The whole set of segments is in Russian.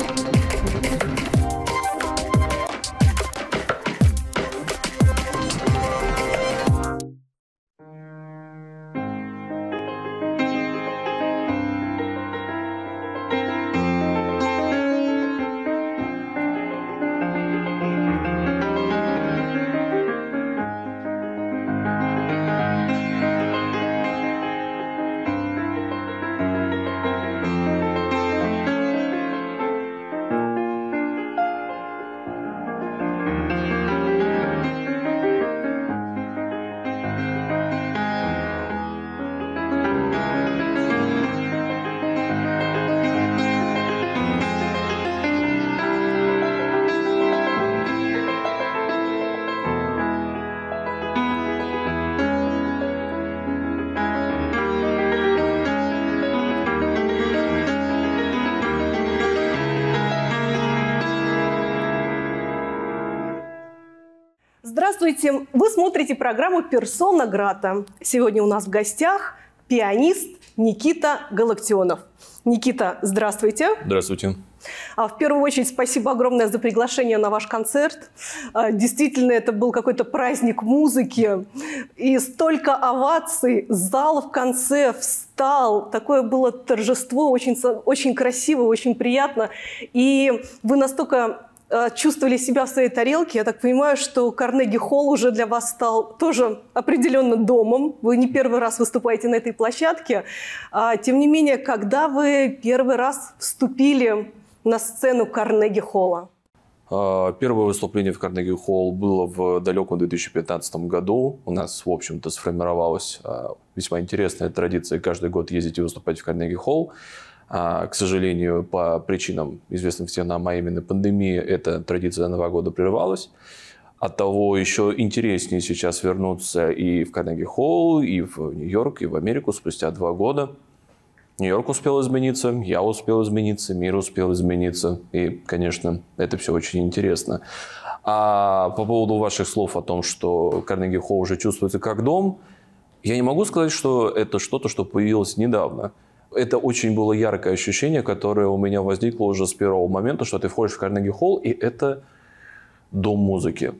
Thank you. Здравствуйте! Вы смотрите программу «Персона Грата». Сегодня у нас в гостях пианист Никита Галактионов. Никита, здравствуйте. Здравствуйте. А В первую очередь спасибо огромное за приглашение на ваш концерт. А, действительно, это был какой-то праздник музыки. И столько оваций, зал в конце встал. Такое было торжество, очень, очень красиво, очень приятно. И вы настолько Э, чувствовали себя в своей тарелке. Я так понимаю, что Карнеги Холл уже для вас стал тоже определенно домом. Вы не первый раз выступаете на этой площадке. А, тем не менее, когда вы первый раз вступили на сцену Карнеги Холла? А, первое выступление в Карнеги Холл было в далеком 2015 году. У нас, в общем-то, сформировалась а, весьма интересная традиция каждый год ездить и выступать в Карнеги Холл. А, к сожалению, по причинам, известным всем нам, а именно пандемии, эта традиция Нового года прервалась. От того еще интереснее сейчас вернуться и в Карнеги-Холл, и в Нью-Йорк, и в Америку спустя два года. Нью-Йорк успел измениться, я успел измениться, мир успел измениться. И, конечно, это все очень интересно. А по поводу ваших слов о том, что Карнеги-Холл уже чувствуется как дом, я не могу сказать, что это что-то, что появилось недавно – это очень было яркое ощущение, которое у меня возникло уже с первого момента, что ты входишь в Карнеги Холл, и это дом музыки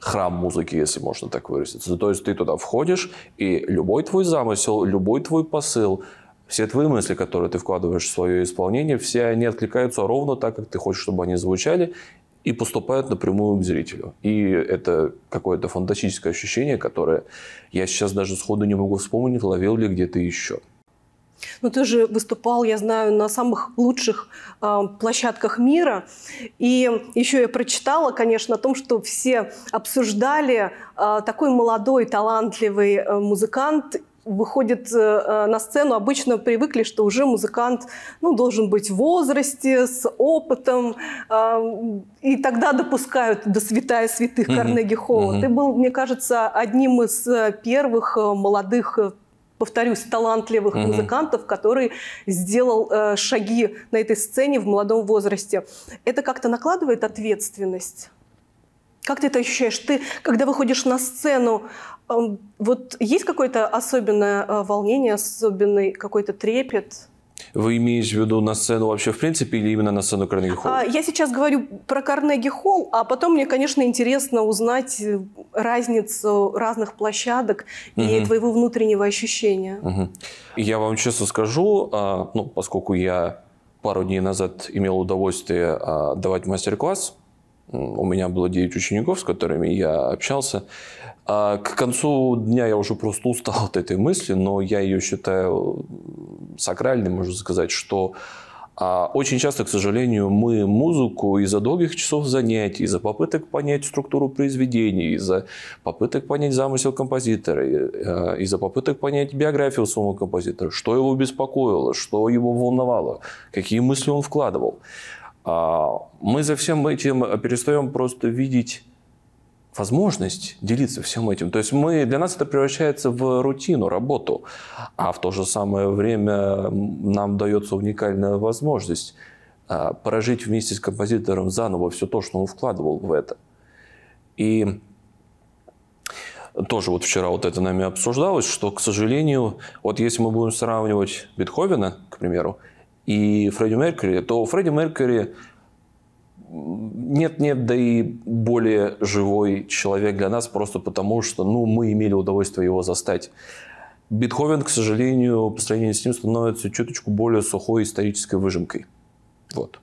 храм музыки, если можно так выразиться. То есть ты туда входишь, и любой твой замысел, любой твой посыл, все твои мысли, которые ты вкладываешь в свое исполнение, все они откликаются ровно так, как ты хочешь, чтобы они звучали, и поступают напрямую к зрителю. И это какое-то фантастическое ощущение, которое я сейчас даже сходу не могу вспомнить, ловил ли где-то еще. Но ну, ты же выступал, я знаю, на самых лучших э, площадках мира. И еще я прочитала, конечно, о том, что все обсуждали э, такой молодой, талантливый э, музыкант выходит э, э, на сцену, обычно привыкли, что уже музыкант ну, должен быть в возрасте, с опытом, э, и тогда допускают до святая святых mm-hmm. Карнеги Холла. Mm-hmm. Ты был, мне кажется, одним из э, первых э, молодых повторюсь, талантливых угу. музыкантов, который сделал э, шаги на этой сцене в молодом возрасте. Это как-то накладывает ответственность? Как ты это ощущаешь? Ты, когда выходишь на сцену, э, вот есть какое-то особенное э, волнение, особенный какой-то трепет? Вы имеете в виду на сцену вообще в принципе или именно на сцену Карнеги Холл? А, я сейчас говорю про Карнеги Холл, а потом мне, конечно, интересно узнать э, разницу разных площадок угу. и твоего внутреннего ощущения. Угу. Я вам честно скажу, а, ну, поскольку я пару дней назад имел удовольствие а, давать мастер-класс у меня было 9 учеников, с которыми я общался. А к концу дня я уже просто устал от этой мысли, но я ее считаю сакральной, можно сказать, что а очень часто, к сожалению, мы музыку из-за долгих часов занятий, из-за попыток понять структуру произведений, из-за попыток понять замысел композитора, э, из-за попыток понять биографию самого композитора, что его беспокоило, что его волновало, какие мысли он вкладывал. А, мы за всем этим перестаем просто видеть возможность делиться всем этим. То есть мы, для нас это превращается в рутину, работу, а в то же самое время нам дается уникальная возможность а, прожить вместе с композитором заново все то, что он вкладывал в это. И тоже вот вчера вот это нами обсуждалось, что, к сожалению, вот если мы будем сравнивать Бетховена, к примеру, и Фредди Меркьюри, то Фредди Меркьюри нет-нет, да и более живой человек для нас, просто потому что ну, мы имели удовольствие его застать. Бетховен, к сожалению, по сравнению с ним становится чуточку более сухой исторической выжимкой. Вот.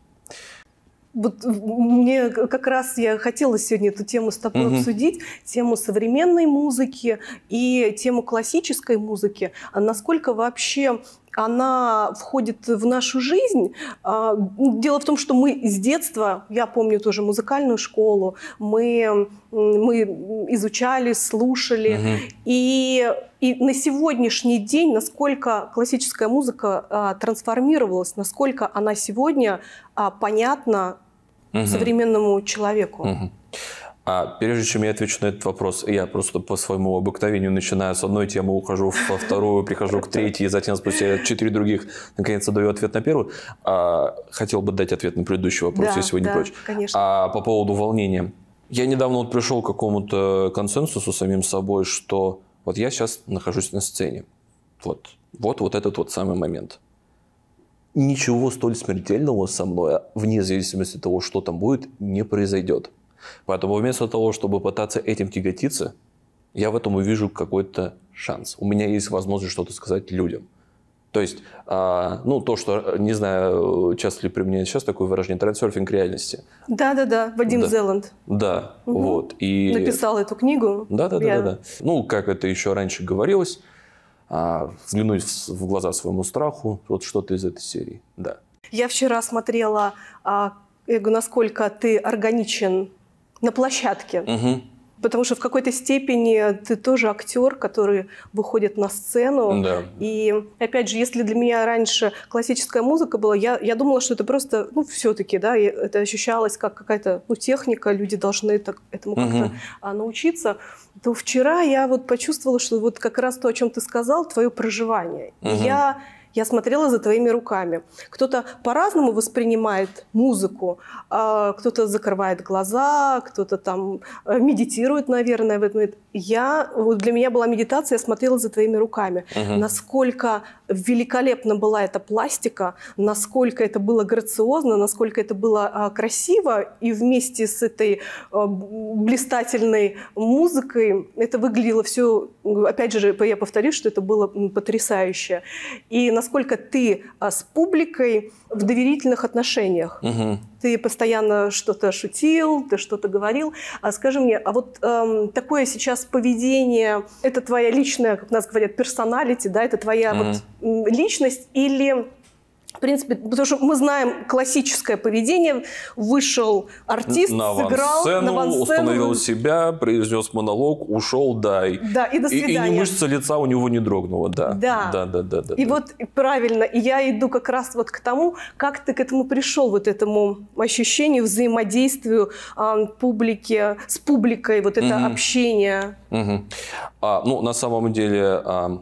Вот мне как раз я хотела сегодня эту тему с тобой угу. обсудить, тему современной музыки и тему классической музыки. А насколько вообще она входит в нашу жизнь. А, дело в том, что мы с детства, я помню тоже музыкальную школу, мы, мы изучали, слушали. Угу. И, и на сегодняшний день, насколько классическая музыка а, трансформировалась, насколько она сегодня а, понятна угу. современному человеку. Угу. А прежде чем я отвечу на этот вопрос, я просто по своему обыкновению начинаю с одной темы, ухожу во вторую, прихожу к третьей, затем спустя четыре других, наконец, то даю ответ на первую. А, хотел бы дать ответ на предыдущий вопрос, да, если вы не да, прочь. Конечно. А по поводу волнения. Я недавно вот пришел к какому-то консенсусу самим собой, что вот я сейчас нахожусь на сцене. Вот, вот, вот этот вот самый момент ничего столь смертельного со мной, вне зависимости от того, что там будет, не произойдет. Поэтому вместо того, чтобы пытаться этим тяготиться, я в этом увижу какой-то шанс. У меня есть возможность что-то сказать людям. То есть, а, ну, то, что, не знаю, часто ли применяется сейчас такое выражение, трансерфинг реальности. Да-да-да, Вадим да. Зеланд. Да, угу. вот. И... Написал эту книгу. Да-да-да. Ну, как это еще раньше говорилось, а, взглянуть в глаза своему страху, вот что-то из этой серии, да. Я вчера смотрела, а, насколько ты органичен на площадке. Угу. Потому что в какой-то степени ты тоже актер, который выходит на сцену. Да. И опять же, если для меня раньше классическая музыка была, я, я думала, что это просто, ну, все-таки, да, это ощущалось как какая-то ну, техника, люди должны это, этому угу. как-то а, научиться. То вчера я вот почувствовала, что вот как раз то, о чем ты сказал, твое проживание. Угу. я я смотрела за твоими руками. Кто-то по-разному воспринимает музыку, а, кто-то закрывает глаза, кто-то там э, медитирует, наверное, в этом. Я, вот для меня была медитация, я смотрела за твоими руками. Угу. Насколько великолепно была эта пластика, насколько это было грациозно, насколько это было а, красиво, и вместе с этой а, блистательной музыкой это выглядело все, опять же, я повторюсь, что это было потрясающе. И на насколько ты а, с публикой в доверительных отношениях. Угу. Ты постоянно что-то шутил, ты что-то говорил. А скажи мне, а вот эм, такое сейчас поведение, это твоя личная, как нас говорят, персоналити, да, это твоя угу. вот личность или в принципе, потому что мы знаем классическое поведение. Вышел артист, на сыграл, на сцену, установил себя, произнес монолог, ушел, да. И, да, и до свидания. И, и не мышца лица у него не дрогнула, да. Да. Да, да, да. да и да. вот правильно, и я иду как раз вот к тому, как ты к этому пришел, вот этому ощущению, взаимодействию э, публики, с публикой, вот это угу. общение. Угу. А, ну, на самом деле... А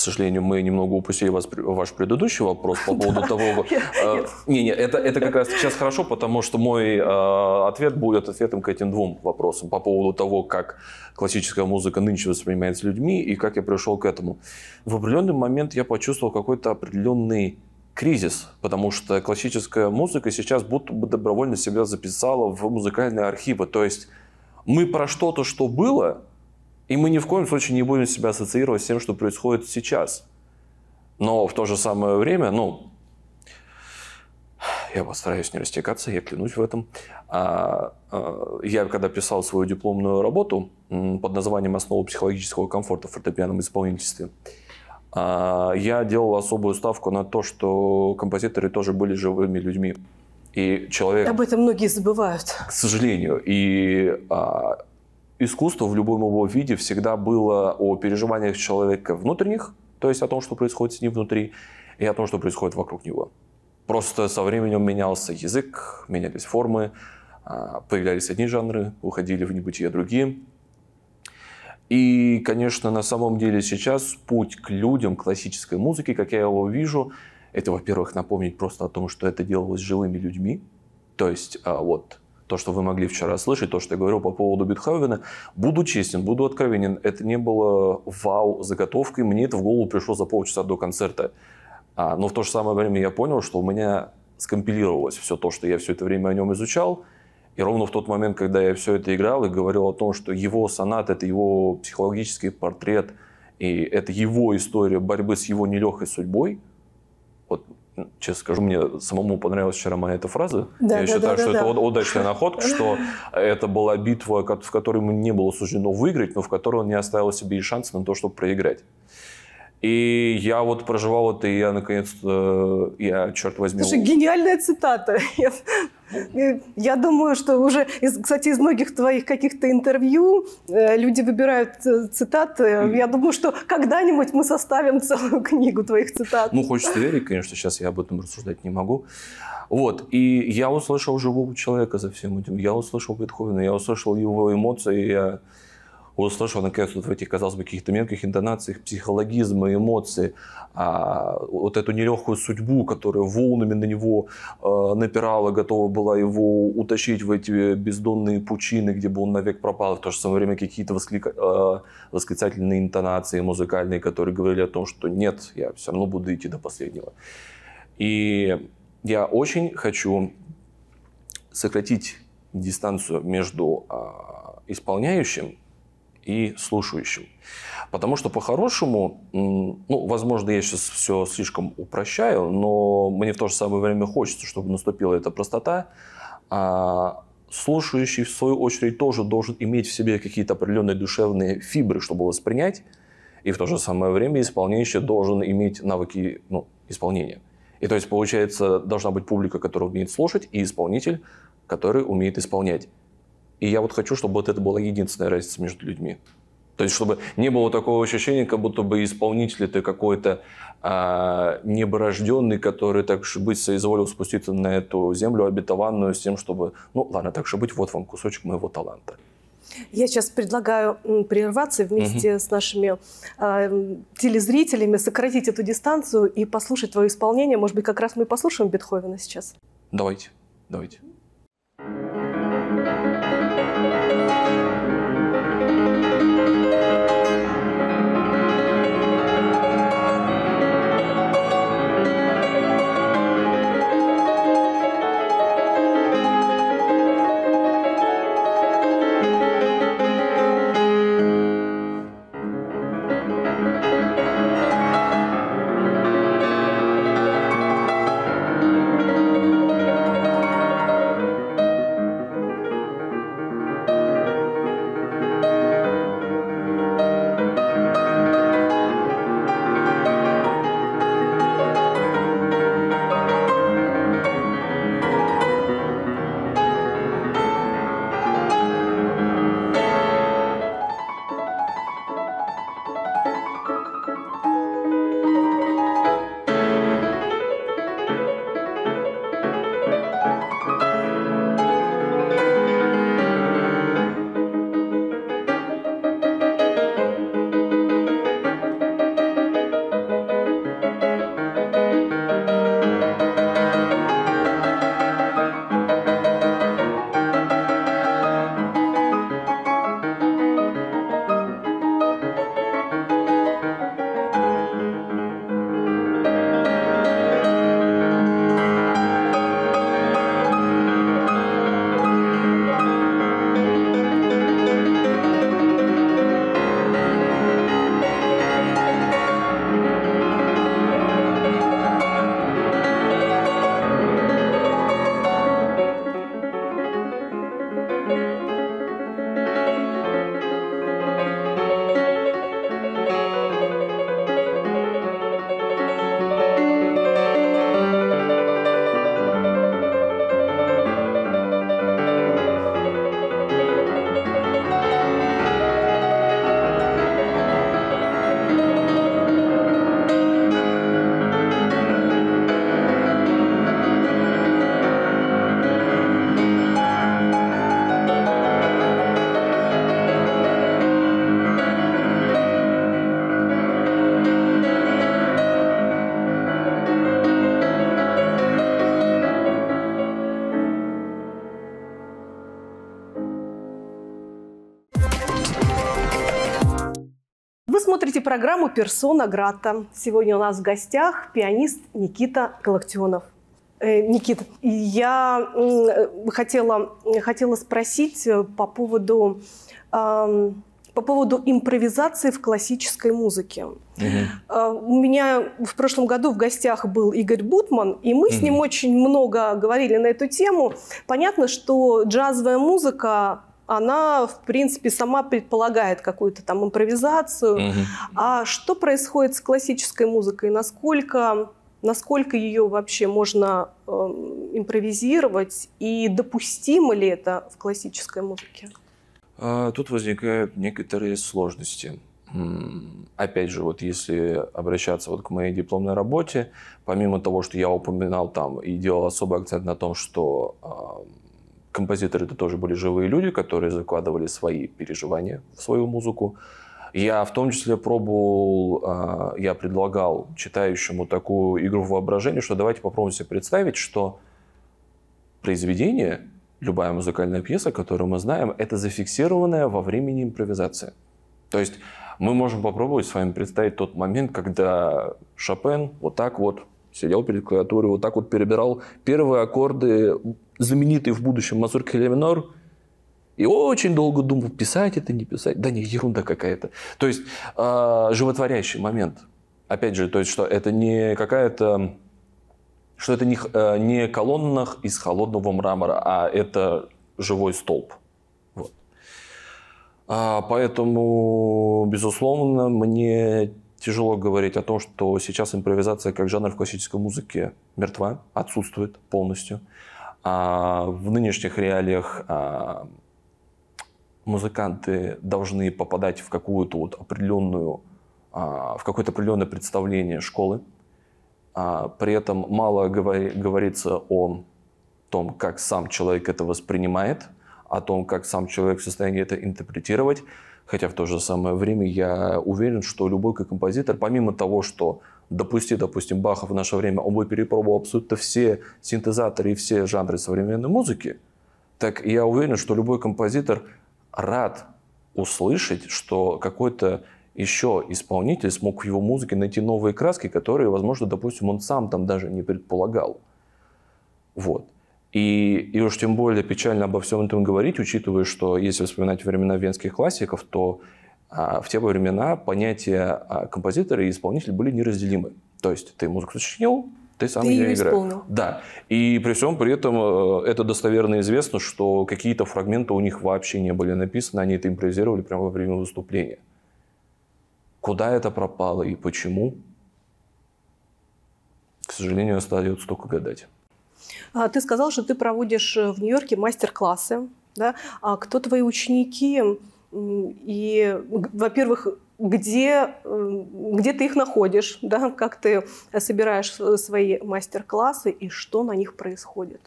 сожалению, мы немного упустили вас, ваш предыдущий вопрос по поводу того... Э, не, не, это, это как раз сейчас хорошо, потому что мой э, ответ будет ответом к этим двум вопросам по поводу того, как классическая музыка нынче воспринимается людьми и как я пришел к этому. В определенный момент я почувствовал какой-то определенный кризис, потому что классическая музыка сейчас будто бы добровольно себя записала в музыкальные архивы. То есть мы про что-то, что было, и мы ни в коем случае не будем себя ассоциировать с тем, что происходит сейчас. Но в то же самое время, ну, я постараюсь не растекаться, я клянусь в этом. А, а, я, когда писал свою дипломную работу под названием «Основы психологического комфорта в фортепианном исполнительстве», а, я делал особую ставку на то, что композиторы тоже были живыми людьми. И человек... Об этом многие забывают. К сожалению. И а, искусство в любом его виде всегда было о переживаниях человека внутренних, то есть о том, что происходит с ним внутри, и о том, что происходит вокруг него. Просто со временем менялся язык, менялись формы, а, появлялись одни жанры, уходили в небытие другие. И, конечно, на самом деле сейчас путь к людям классической музыки, как я его вижу, это, во-первых, напомнить просто о том, что это делалось живыми людьми. То есть а, вот то, что вы могли вчера слышать, то, что я говорил по поводу Бетховена. Буду честен, буду откровенен, это не было вау-заготовкой, мне это в голову пришло за полчаса до концерта. А, но в то же самое время я понял, что у меня скомпилировалось все то, что я все это время о нем изучал, и ровно в тот момент, когда я все это играл и говорил о том, что его сонат – это его психологический портрет, и это его история борьбы с его нелегкой судьбой, вот честно скажу, мне самому понравилась вчера моя эта фраза. Да, Я да, считаю, да, что это удачная находка, что это была битва, в которой ему не было суждено выиграть, но в которой он не оставил себе и шанс на то, чтобы проиграть. И я вот проживал это, и я наконец, э, я, черт возьми... Слушай, гениальная цитата. Я, я думаю, что уже, из, кстати, из многих твоих каких-то интервью э, люди выбирают э, цитаты. Я думаю, что когда-нибудь мы составим целую книгу твоих цитат. Ну, хочется верить, конечно, сейчас я об этом рассуждать не могу. Вот, и я услышал живого человека за всем этим. Я услышал Бетховена, я услышал его эмоции, я услышал, наконец, вот в этих, казалось бы, каких-то мелких интонациях психологизма, эмоций, а, вот эту нелегкую судьбу, которая волнами на него а, напирала, готова была его утащить в эти бездонные пучины, где бы он навек пропал. В то же самое время какие-то восклика... а, восклицательные интонации музыкальные, которые говорили о том, что нет, я все равно буду идти до последнего. И я очень хочу сократить дистанцию между а, исполняющим и слушающим. Потому что по-хорошему, ну, возможно, я сейчас все слишком упрощаю, но мне в то же самое время хочется, чтобы наступила эта простота. А слушающий, в свою очередь, тоже должен иметь в себе какие-то определенные душевные фибры, чтобы воспринять. И в то же самое время исполняющий должен иметь навыки ну, исполнения. И то есть, получается, должна быть публика, которая умеет слушать, и исполнитель, который умеет исполнять. И я вот хочу, чтобы вот это была единственная разница между людьми. То есть, чтобы не было такого ощущения, как будто бы исполнитель ты какой-то а, неборожденный, который так же быть соизволил спуститься на эту землю обетованную с тем, чтобы, ну ладно, так же быть, вот вам кусочек моего таланта. Я сейчас предлагаю прерваться вместе угу. с нашими э, телезрителями, сократить эту дистанцию и послушать твое исполнение. Может быть, как раз мы послушаем Бетховена сейчас. Давайте, давайте. слушаете программу «Персона Грата». Сегодня у нас в гостях пианист Никита Галактионов. Э, Никита, я э, хотела, хотела спросить э, по поводу, э, по поводу импровизации в классической музыке. Угу. У меня в прошлом году в гостях был Игорь Бутман, и мы угу. с ним очень много говорили на эту тему. Понятно, что джазовая музыка она, в принципе, сама предполагает какую-то там импровизацию. Угу. А что происходит с классической музыкой? Насколько, насколько ее вообще можно э, импровизировать? И допустимо ли это в классической музыке? А, тут возникают некоторые сложности. Опять же, вот если обращаться вот к моей дипломной работе, помимо того, что я упоминал там и делал особый акцент на том, что композиторы это тоже были живые люди, которые закладывали свои переживания в свою музыку. Я в том числе пробовал, а, я предлагал читающему такую игру воображения, что давайте попробуем себе представить, что произведение, любая музыкальная пьеса, которую мы знаем, это зафиксированная во времени импровизация. То есть мы можем попробовать с вами представить тот момент, когда Шопен вот так вот сидел перед клавиатурой, вот так вот перебирал первые аккорды знаменитый в будущем Мазур Келеминор, и очень долго думал, писать это, не писать. Да не, ерунда какая-то. То есть э, а, животворящий момент. Опять же, то есть, что это не какая-то... Что это не, э, не колонна из холодного мрамора, а это живой столб. Вот. А, поэтому, безусловно, мне тяжело говорить о том, что сейчас импровизация как жанр в классической музыке мертва, отсутствует полностью. А в нынешних реалиях а, музыканты должны попадать в какую-то вот определенную, а, в какое-то определенное представление школы. А, при этом мало говори, говорится о том, как сам человек это воспринимает, о том, как сам человек в состоянии это интерпретировать. Хотя в то же самое время я уверен, что любой композитор, помимо того, что допусти, допустим, Баха в наше время, он бы перепробовал абсолютно все синтезаторы и все жанры современной музыки, так я уверен, что любой композитор рад услышать, что какой-то еще исполнитель смог в его музыке найти новые краски, которые, возможно, допустим, он сам там даже не предполагал. Вот. И, и уж тем более печально обо всем этом говорить, учитывая, что если вспоминать времена венских классиков, то а в те времена понятия а, композитора и исполнителя были неразделимы. То есть ты музыку сочинил, ты сам ты ее играешь. Исполнил. Да. И при всем при этом э, это достоверно известно, что какие-то фрагменты у них вообще не были написаны, они это импровизировали прямо во время выступления. Куда это пропало и почему, к сожалению, остается только гадать. А, ты сказал, что ты проводишь э, в Нью-Йорке мастер-классы. Да? А кто твои ученики? И, во-первых, где, где ты их находишь, да, как ты собираешь свои мастер-классы и что на них происходит?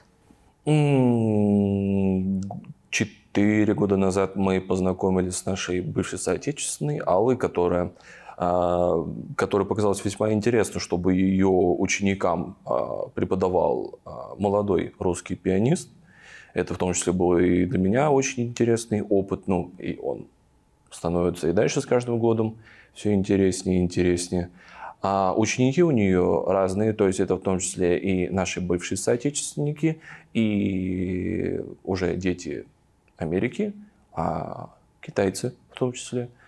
Четыре года назад мы познакомились с нашей бывшей соотечественной Аллой, которая а, которая показалась весьма интересно, чтобы ее ученикам а, преподавал а, молодой русский пианист – это в том числе был и для меня очень интересный опыт, ну и он становится и дальше с каждым годом все интереснее и интереснее. А ученики у нее разные, то есть это в том числе и наши бывшие соотечественники, и уже дети Америки, а китайцы в том числе –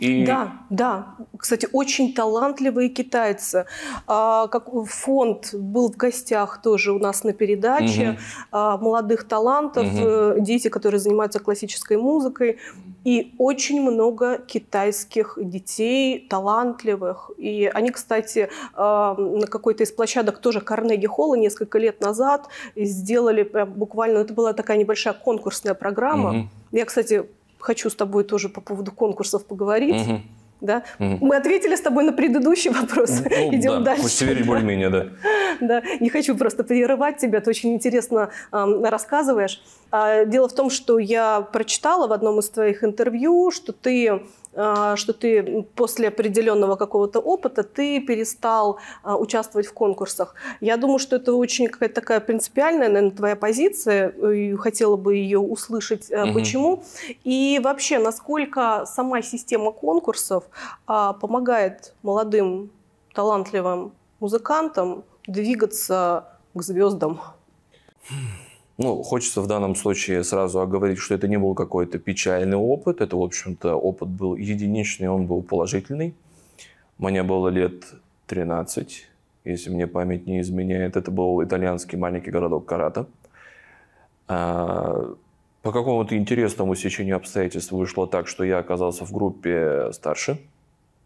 и... Да, да. Кстати, очень талантливые китайцы. А, как фонд был в гостях тоже у нас на передаче угу. а, молодых талантов, угу. дети, которые занимаются классической музыкой. И очень много китайских детей, талантливых. И они, кстати, а, на какой-то из площадок тоже Карнеги Холла несколько лет назад сделали прям буквально, это была такая небольшая конкурсная программа. Угу. Я, кстати, хочу с тобой тоже по поводу конкурсов поговорить. Угу. Да? Угу. Мы ответили с тобой на предыдущий вопрос. Ну, Идем да, дальше. Пусть теперь да. более-менее, да. да. Не хочу просто прерывать тебя, ты очень интересно э, рассказываешь. А, дело в том, что я прочитала в одном из твоих интервью, что ты а, что ты после определенного какого-то опыта ты перестал а, участвовать в конкурсах. Я думаю, что это очень какая-то такая принципиальная, наверное, твоя позиция, э, и хотела бы ее услышать, угу. почему. И вообще, насколько сама система конкурсов а, помогает молодым талантливым музыкантам двигаться к звездам? Хм. Ну, хочется в данном случае сразу оговорить, что это не был какой-то печальный опыт. Это, в общем-то, опыт был единичный, он был положительный. Мне было лет 13, если мне память не изменяет. Это был итальянский маленький городок Карата. А, по какому-то интересному сечению обстоятельств вышло так, что я оказался в группе старше.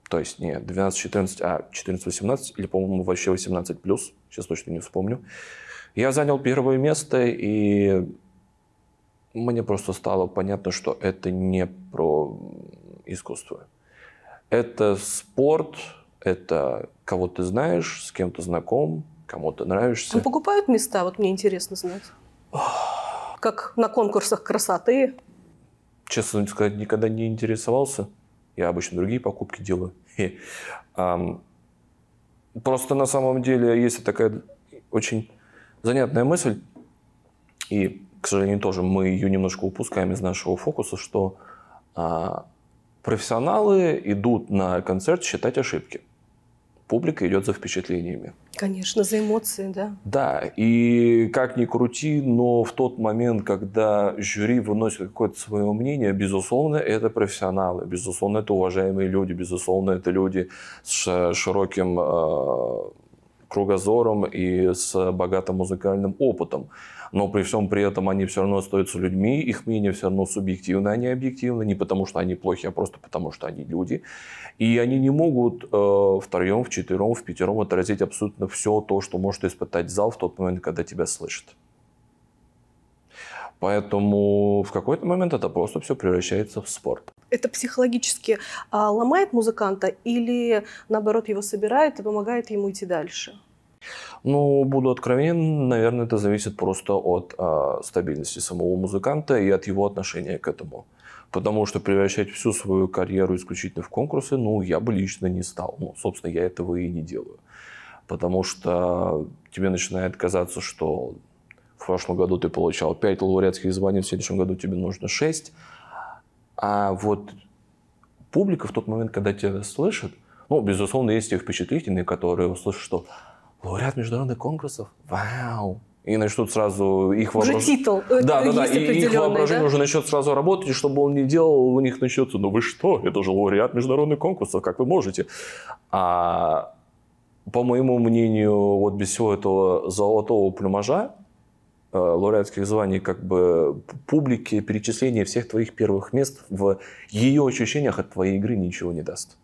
То есть не 12-14, а 14-18, или, по-моему, вообще 18+, сейчас точно не вспомню. Я занял первое место, и мне просто стало понятно, что это не про искусство. Это спорт, это кого ты знаешь, с кем ты знаком, кому ты нравишься. А покупают места? Вот мне интересно знать. как на конкурсах красоты. Честно сказать, никогда не интересовался. Я обычно другие покупки делаю. Просто на самом деле есть такая очень Занятная мысль, и, к сожалению, тоже мы ее немножко упускаем из нашего фокуса, что а, профессионалы идут на концерт считать ошибки. Публика идет за впечатлениями. Конечно, за эмоции, да. Да, и как ни крути, но в тот момент, когда жюри выносит какое-то свое мнение, безусловно, это профессионалы, безусловно, это уважаемые люди, безусловно, это люди с э, широким а, кругозором и с богатым музыкальным опытом. Но при всем при этом они все равно остаются людьми, их мнение все равно субъективно, они а объективны, не потому что они плохи, а просто потому что они люди. И они не могут э, втроем, в четвером, в пятером отразить абсолютно все то, что может испытать зал в тот момент, когда тебя слышит. Поэтому в какой-то момент это просто все превращается в спорт. Это психологически а, ломает музыканта или наоборот его собирает и помогает ему идти дальше? Ну, буду откровенен, наверное, это зависит просто от э, стабильности самого музыканта и от его отношения к этому. Потому что превращать всю свою карьеру исключительно в конкурсы, ну, я бы лично не стал. Ну, собственно, я этого и не делаю. Потому что тебе начинает казаться, что в прошлом году ты получал 5 лауреатских званий, в следующем году тебе нужно 6. А вот публика в тот момент, когда тебя слышит, ну, безусловно, есть те впечатлительные, которые услышат, что лауреат международных конкурсов, вау, и начнут сразу их уже титул. Э, да, да, да. И их воображение да? уже начнет сразу работать, и чтобы он не делал, у них начнется, ну вы что, это же лауреат международных конкурсов, как вы можете? А по моему мнению, вот без всего этого золотого плюмажа, э, лауреатских званий, как бы публике перечисление всех твоих первых мест в ее ощущениях от твоей игры ничего не даст.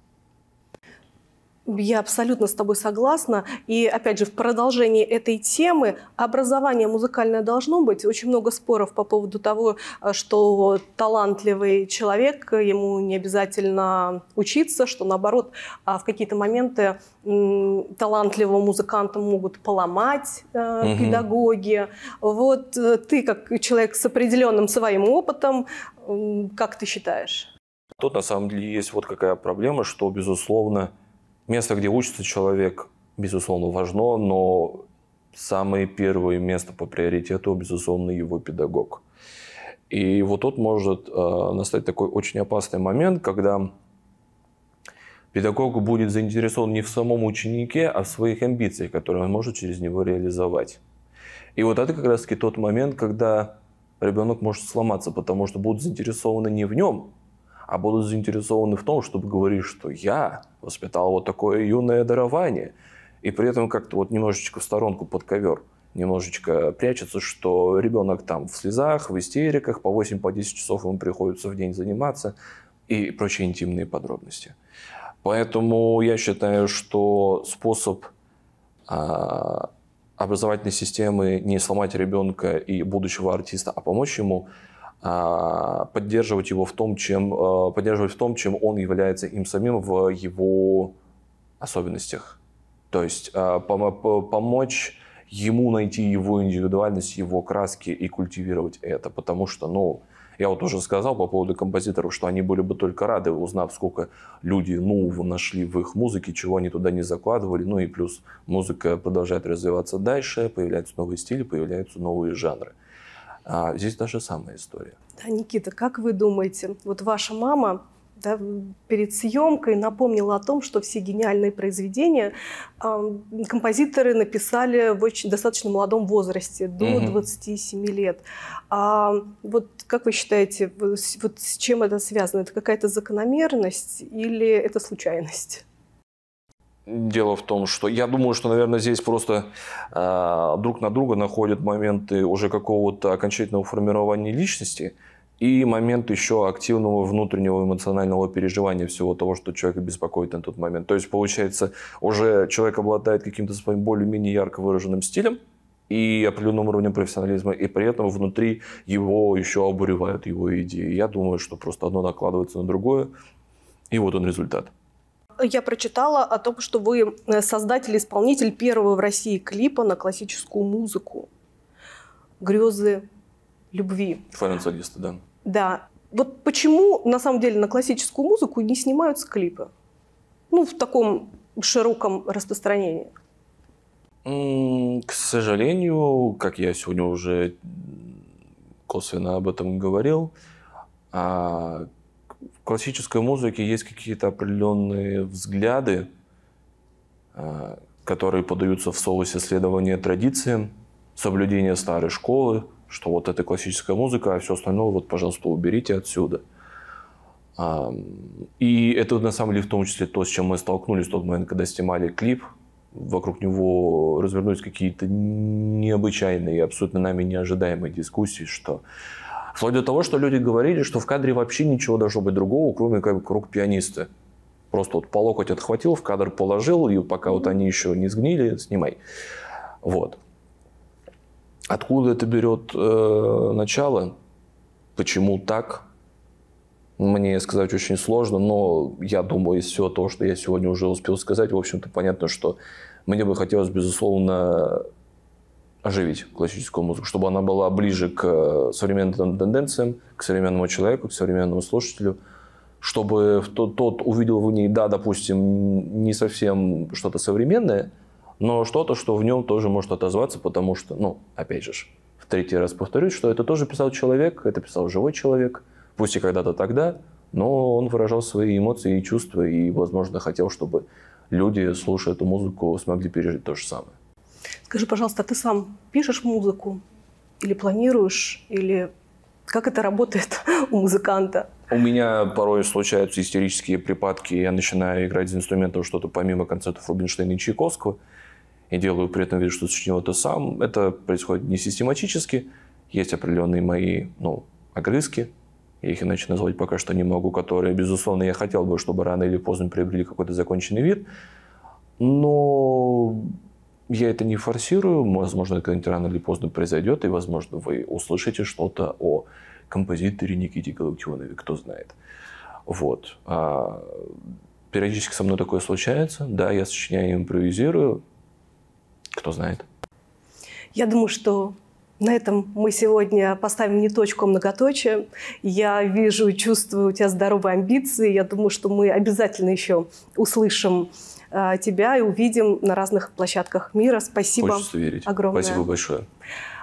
Я абсолютно с тобой согласна. И опять же, в продолжении этой темы образование музыкальное должно быть. Очень много споров по поводу того, э, что талантливый человек, ему не обязательно учиться, что наоборот, а в какие-то моменты талантливого музыканта могут поломать э, угу. педагоги. Вот э, ты, как человек с определенным своим опытом, как ты считаешь? Тут на самом деле есть вот какая проблема, что, безусловно, Место, где учится человек, безусловно, важно, но самое первое место по приоритету, безусловно, его педагог. И вот тут может э, настать такой очень опасный момент, когда педагог будет заинтересован не в самом ученике, а в своих амбициях, которые он может через него реализовать. И вот это как раз-таки тот момент, когда ребенок может сломаться, потому что будут заинтересованы не в нем, а будут заинтересованы в том, чтобы говорить, что я воспитал вот такое юное дарование, и при этом как-то вот немножечко в сторонку под ковер немножечко прячется, что ребенок там в слезах, в истериках, по 8-10 по часов ему приходится в день заниматься и прочие интимные подробности. Поэтому я считаю, что способ а, образовательной системы не сломать ребенка и будущего артиста, а помочь ему – а, поддерживать его в том, чем, а, поддерживать в том, чем он является им самим в его особенностях. То есть а, помочь ему найти его индивидуальность, его краски и культивировать это. Потому что, ну, я вот уже сказал по поводу композиторов, что они были бы только рады, узнав, сколько люди нового ну, нашли в их музыке, чего они туда не закладывали. Ну и плюс музыка продолжает развиваться дальше, появляются новые стили, появляются новые жанры. А здесь та же самая история. Да, Никита, как вы думаете, вот ваша мама да, перед съемкой напомнила о том, что все гениальные произведения э, композиторы написали в очень достаточно молодом возрасте, до mm 27 лет. А, вот как вы считаете, вот с чем это связано? Это какая-то закономерность или это случайность? дело в том, что я думаю, что, наверное, здесь просто э, друг на друга находят моменты уже какого-то окончательного формирования личности и момент еще активного внутреннего эмоционального переживания всего того, что человека беспокоит на тот момент. То есть, получается, уже человек обладает каким-то своим более-менее ярко выраженным стилем, и определенным уровнем профессионализма, и при этом внутри его еще обуревают его идеи. Я думаю, что просто одно накладывается на другое, и вот он результат я прочитала о том, что вы э, создатель исполнитель первого в России клипа на классическую музыку. Грезы любви. Фанат солиста, да. Да. Вот почему на самом деле на классическую музыку не снимаются клипы? Ну, в таком широком распространении. К сожалению, как я сегодня уже косвенно об этом говорил, а в классической музыке есть какие-то определенные взгляды, э, которые подаются в соусе следования традициям, соблюдения старой школы, что вот это классическая музыка, а все остальное вот, пожалуйста, уберите отсюда. И это на самом деле в том числе то, с чем мы столкнулись в тот момент, когда снимали клип. Вокруг него развернулись какие-то необычайные, абсолютно нами неожидаемые дискуссии, что Вплоть до того, что люди говорили, что в кадре вообще ничего должно быть другого, кроме как круг пианиста. Просто вот по локоть отхватил, в кадр положил, и пока вот они еще не сгнили, снимай. Вот. Откуда это берет э, начало? Почему так? Мне сказать очень сложно, но я думаю, из всего того, что я сегодня уже успел сказать, в общем-то, понятно, что мне бы хотелось, безусловно, оживить классическую музыку, чтобы она была ближе к э, современным тенденциям, к современному человеку, к современному слушателю, чтобы тот, тот увидел в ней, да, допустим, не совсем что-то современное, но что-то, что в нем тоже может отозваться, потому что, ну, опять же, в третий раз повторюсь, что это тоже писал человек, это писал живой человек, пусть и когда-то тогда, но он выражал свои эмоции и чувства, и, возможно, хотел, чтобы люди, слушая эту музыку, смогли пережить то же самое. Скажи, пожалуйста, а ты сам пишешь музыку или планируешь, или как это работает у музыканта? У меня порой случаются истерические припадки, я начинаю играть из инструментов что-то помимо концертов Рубинштейна и Чайковского, и делаю при этом вид, что сочинил это сам. Это происходит не систематически, есть определенные мои, ну, огрызки, я их иначе назвать пока что не могу, которые, безусловно, я хотел бы, чтобы рано или поздно приобрели какой-то законченный вид. Но я это не форсирую, возможно, это когда-нибудь рано или поздно произойдет, и, возможно, вы услышите что-то о композиторе Никите Галактионове, кто знает. Вот. А, периодически со мной такое случается. Да, я сочиняю и импровизирую. Кто знает. Я думаю, что на этом мы сегодня поставим не точку, а многоточие. Я вижу, чувствую у тебя здоровые амбиции. Я думаю, что мы обязательно еще услышим Э, тебя и увидим на разных площадках мира. Спасибо верить. огромное. Спасибо большое.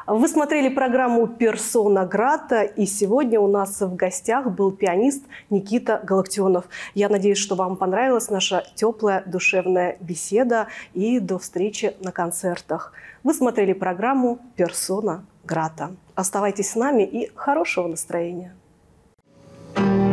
Вы смотрели программу «Персона Грата», и сегодня у нас в гостях был пианист Никита Галактионов. Я надеюсь, что вам понравилась наша теплая душевная беседа, и до встречи на концертах. Вы смотрели программу «Персона Грата». Оставайтесь с нами и хорошего настроения. thank you